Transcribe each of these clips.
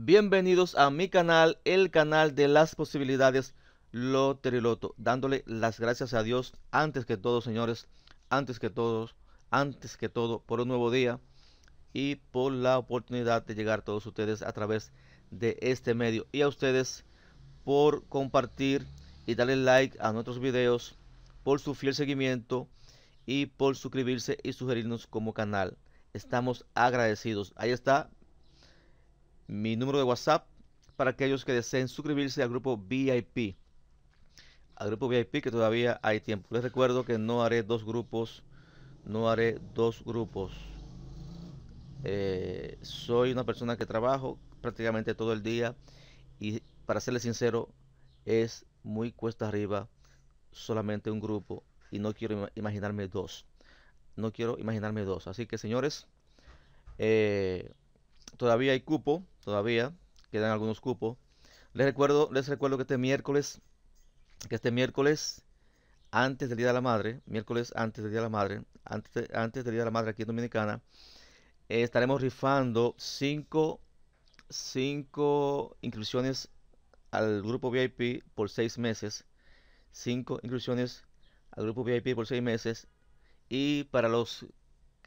Bienvenidos a mi canal, el canal de las posibilidades Loteriloto, dándole las gracias a Dios antes que todo, señores, antes que todos, antes que todo por un nuevo día y por la oportunidad de llegar a todos ustedes a través de este medio y a ustedes por compartir y darle like a nuestros videos, por su fiel seguimiento y por suscribirse y sugerirnos como canal. Estamos agradecidos. Ahí está, mi número de WhatsApp para aquellos que deseen suscribirse al grupo VIP. Al grupo VIP que todavía hay tiempo. Les recuerdo que no haré dos grupos. No haré dos grupos. Eh, soy una persona que trabajo prácticamente todo el día y para serles sincero es muy cuesta arriba solamente un grupo y no quiero imaginarme dos. No quiero imaginarme dos. Así que señores, eh, todavía hay cupo todavía, quedan algunos cupos. Les recuerdo, les recuerdo que este miércoles, que este miércoles antes del Día de la Madre, miércoles antes del Día de la Madre, antes, antes del Día de la Madre aquí en Dominicana, eh, estaremos rifando 5 5 inscripciones al grupo VIP por 6 meses. 5 inclusiones al grupo VIP por 6 meses. Y para los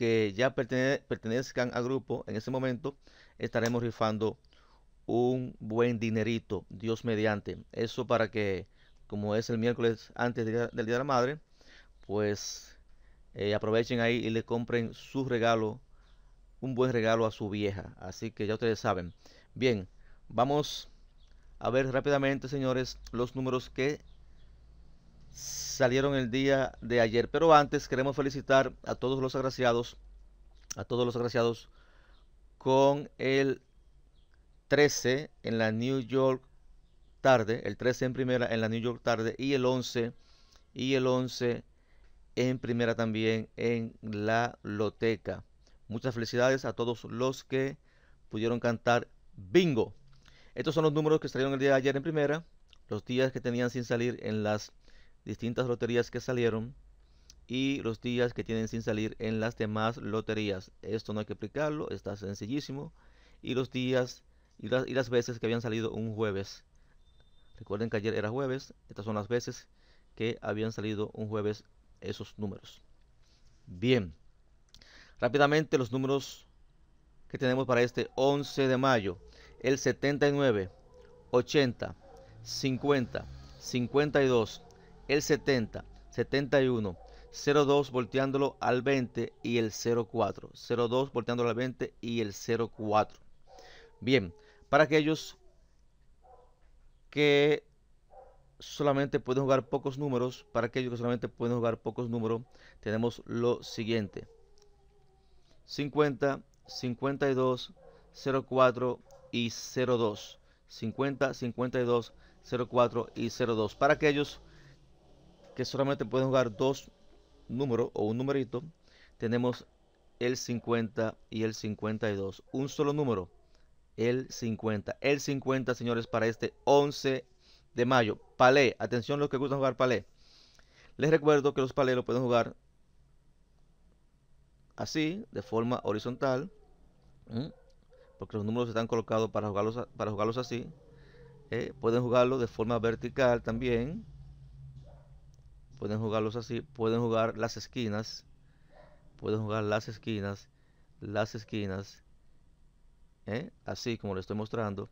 que ya pertenezcan al grupo, en ese momento estaremos rifando un buen dinerito, Dios mediante. Eso para que, como es el miércoles antes del Día de la Madre, pues eh, aprovechen ahí y le compren su regalo, un buen regalo a su vieja. Así que ya ustedes saben. Bien, vamos a ver rápidamente, señores, los números que salieron el día de ayer. Pero antes queremos felicitar a todos los agraciados, a todos los agraciados con el 13 en la New York tarde, el 13 en primera en la New York tarde y el 11 y el 11 en primera también en la loteca. Muchas felicidades a todos los que pudieron cantar bingo. Estos son los números que salieron el día de ayer en primera, los días que tenían sin salir en las distintas loterías que salieron y los días que tienen sin salir en las demás loterías. Esto no hay que explicarlo, está sencillísimo. Y los días y las, veces que habían salido un jueves. Recuerden que ayer era jueves, estas son las veces que habían salido un jueves esos números. Bien, rápidamente los números que tenemos para este 11 de mayo. El 79, 80, 50, 52, el 70, 71, 02 volteándolo al 20 y el 04, 02 volteándolo al 20 y el 04. Bien, para aquellos que solamente pueden jugar pocos números, para aquellos que solamente pueden jugar pocos números, tenemos lo siguiente. 50, 52, 04 y 02. 50, 52, 04 y 02. Para aquellos solamente pueden jugar dos números o un numerito, tenemos el 50 y el 52. Un solo número, el 50. El 50, señores, para este 11 de mayo. Palé, atención los que gustan jugar palé. Les recuerdo que los palés lo pueden jugar así, de forma horizontal. Porque los números están colocados para jugarlos, para jugarlos así. Eh, pueden jugarlo de forma vertical también pueden jugarlos así, pueden jugar las esquinas, pueden jugar las esquinas, las esquinas, ¿eh? así como les estoy mostrando,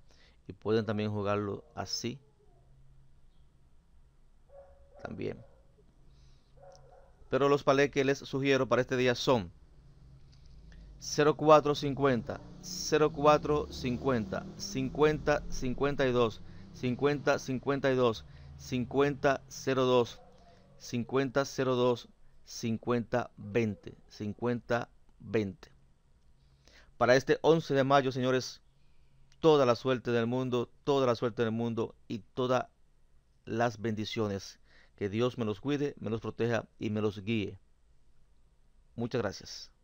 y pueden también jugarlo así, también. Pero los palés que les sugiero para este día son 0450, 0450, 50 52, 50 52, 50 02, 5002 5020. 5020. Para este 11 de mayo, señores, toda la suerte del mundo, toda la suerte del mundo y todas las bendiciones. Que Dios me los cuide, me los proteja y me los guíe. Muchas gracias.